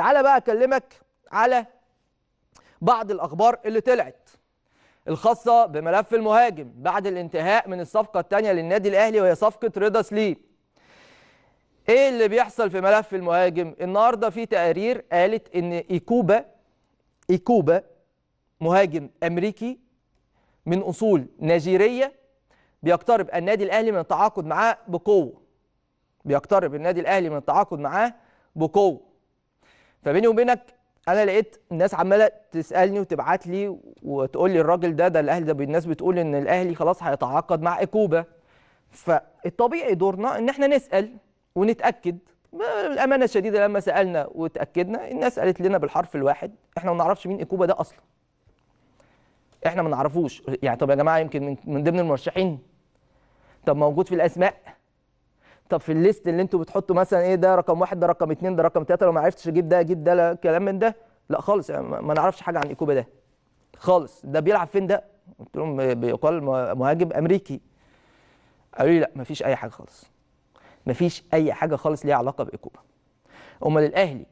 تعالى بقى اكلمك على بعض الاخبار اللي طلعت الخاصه بملف المهاجم بعد الانتهاء من الصفقه الثانيه للنادي الاهلي وهي صفقه رضا سليم ايه اللي بيحصل في ملف المهاجم النهارده في تقارير قالت ان ايكوبا ايكوبا مهاجم امريكي من اصول نيجيريه بيقترب النادي الاهلي من التعاقد معاه بقوه بيقترب النادي الاهلي من التعاقد معاه بقوه فبيني وبينك انا لقيت الناس عماله تسالني وتبعت لي وتقول لي الراجل ده ده الاهلي ده الناس بتقول ان الاهلي خلاص هيتعاقد مع اكوبا فالطبيعي دورنا ان احنا نسال ونتاكد الامانه الشديده لما سالنا وتاكدنا الناس قالت لنا بالحرف الواحد احنا ما نعرفش مين اكوبا ده اصلا احنا ما نعرفوش يعني طب يا جماعه يمكن من ضمن المرشحين طب موجود في الاسماء طب في الليست اللي انتوا بتحطوا مثلا ايه ده رقم واحد ده رقم اثنين ده رقم ثلاثه لو ما عرفتش اجيب ده اجيب ده كلام من ده لا خالص يعني ما نعرفش حاجه عن ايكوبا ده خالص ده بيلعب فين ده؟ قلت لهم بيقال مهاجم امريكي قالوا لي لا ما فيش اي حاجه خالص ما فيش اي حاجه خالص ليها علاقه بايكوبا امال الاهلي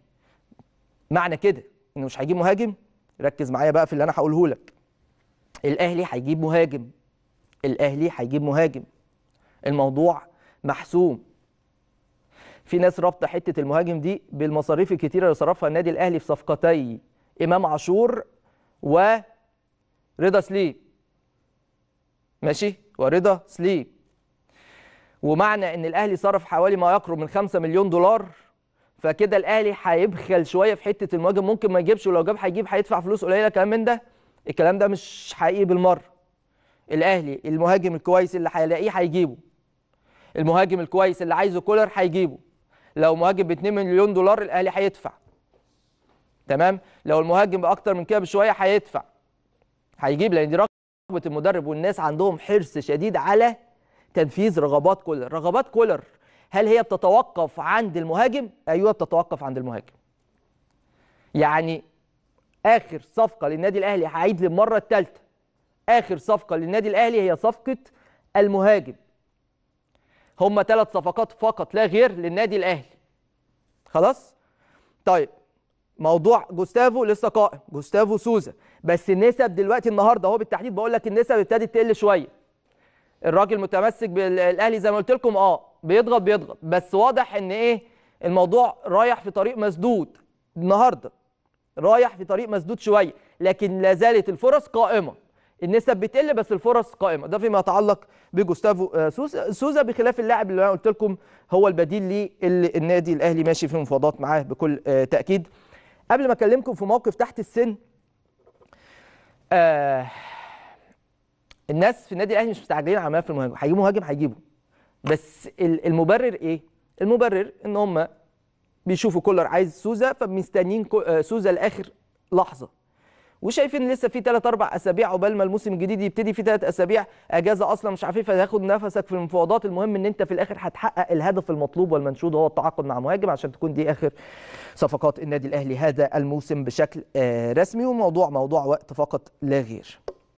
معنى كده انه مش هيجيب مهاجم ركز معايا بقى في اللي انا هقوله لك الاهلي هيجيب مهاجم الاهلي هيجيب مهاجم الموضوع محسوم في ناس رابطه حته المهاجم دي بالمصاريف الكتيره اللي صرفها النادي الاهلي في صفقتي امام عاشور ورضا سليب ماشي ورضا سليب ومعنى ان الاهلي صرف حوالي ما يقرب من 5 مليون دولار فكده الاهلي هيبخل شويه في حته المهاجم ممكن ما يجيبش ولو جاب هيجيب هيدفع فلوس قليله كلام من ده الكلام ده مش حقيقي بالمره الاهلي المهاجم الكويس اللي هيلاقيه هيجيبه المهاجم الكويس اللي عايزه كولر هيجيبه لو مهاجم ب 2 مليون دولار الاهلي هيدفع تمام لو المهاجم باكتر من كده بشويه هيدفع هيجيب لان دي رغبه المدرب والناس عندهم حرص شديد على تنفيذ رغبات كولر رغبات كولر هل هي بتتوقف عند المهاجم ايوه بتتوقف عند المهاجم يعني اخر صفقه للنادي الاهلي هعيد للمره الثالثه اخر صفقه للنادي الاهلي هي صفقه المهاجم هم ثلاث صفقات فقط لا غير للنادي الاهلي خلاص طيب موضوع جوستافو لسه قائم جوستافو سوزا بس النسب دلوقتي النهارده هو بالتحديد بقول لك النسب ابتدت تقل شويه الراجل متمسك بالاهلي زي ما قلت لكم اه بيضغط بيضغط بس واضح ان ايه الموضوع رايح في طريق مسدود النهارده رايح في طريق مسدود شويه لكن لا زالت الفرص قائمه النسب بتقل بس الفرص قائمه ده فيما يتعلق بجوستافو آه، سوزا سوزا بخلاف اللاعب اللي انا قلت لكم هو البديل ليه اللي النادي الاهلي ماشي في مفاوضات معاه بكل آه، تاكيد قبل ما اكلمكم في موقف تحت السن آه الناس في النادي الاهلي مش مستعجلين على في المهاجم هيجيبوا مهاجم هيجيبوا بس المبرر ايه المبرر ان هم بيشوفوا كولر عايز سوزا فمستنيين آه، سوزا لاخر لحظه وشايفين لسه في 3 4 اسابيع عقبال ما الموسم الجديد يبتدي في 3 اسابيع اجازه اصلا مش عارف فتاخد نفسك في المفاوضات المهم ان انت في الاخر هتحقق الهدف المطلوب والمنشود وهو التعاقد مع مهاجم عشان تكون دي اخر صفقات النادي الاهلي هذا الموسم بشكل آه، رسمي وموضوع موضوع وقت فقط لا غير